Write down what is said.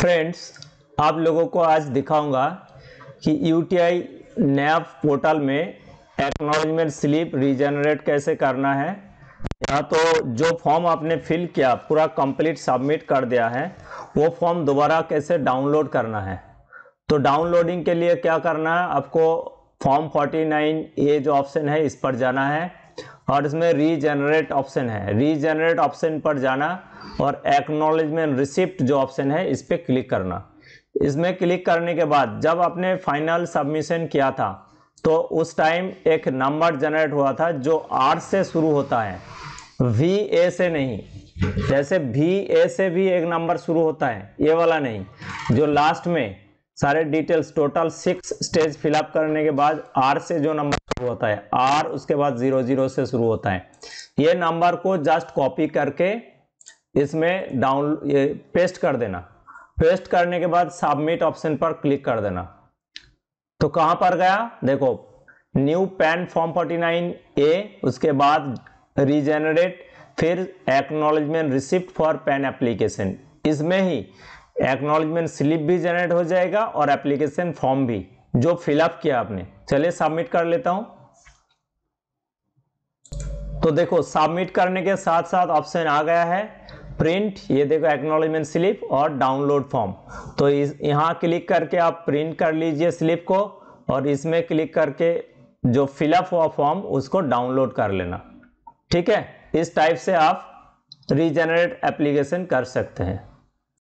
friends आप लोगों को आज दिखाऊंगा कि यूटीआई नया पोर्टल में एक्नोलॉजमेंट स्लिप रीजनरेट कैसे करना है या तो जो फॉर्म आपने फिल किया पूरा कंप्लीट सबमिट कर दिया है वो फॉर्म दोबारा कैसे डाउनलोड करना है तो डाउनलोडिंग के लिए क्या करना है आपको फॉर्म 49 ए जो ऑप्शन है इस पर जाना है और इसमें रीजनरेट ऑप्शन है रीजनरेट ऑप्शन पर जाना और एक्नोलेजमेंट रिसिप्ट जो ऑप्शन है इस पर क्लिक करना इसमें क्लिक करने के बाद जब आपने फाइनल सबमिशन किया था तो उस टाइम एक नंबर जनरेट हुआ था जो आर से शुरू होता है वी ए से नहीं जैसे वी ए से भी एक नंबर शुरू होता है ये वाला नहीं जो लास्ट में सारे details total six stage fill up करने के बाद आर से जो नंबर शुरू होता है आर उसके बाद जीरो जीरो से शुरू होता है ये नंबर को जस्ट कॉपी करके इसमें डाउन ये पेस्ट कर देना पेस्ट करने के बाद सबमिट ऑप्शन पर क्लिक कर देना तो कहां पर गया देखो न्यू पैन फॉर्म 49 ए उसके बाद रीजेनरेट फिर acknowledgement receipt for PAN application इसमें ही एक्नॉलेजमेंट स्लिप भी जनरेट हो जाएगा और एप्लीकेशन फॉर्म भी जो फिलअप किया आपने चलिए सबमिट कर लेता हूं तो देखो सबमिट करने के साथ साथ ऑप्शन आ गया है प्रिंट ये देखो एक्नोलॉजमेंट स्लिप और डाउनलोड फॉर्म तो इस यहाँ क्लिक करके आप प्रिंट कर लीजिए स्लिप को और इसमें क्लिक करके जो फिलअप हुआ फॉर्म उसको डाउनलोड कर लेना ठीक है इस टाइप से आप रीजनरेट एप्लीकेशन कर सकते हैं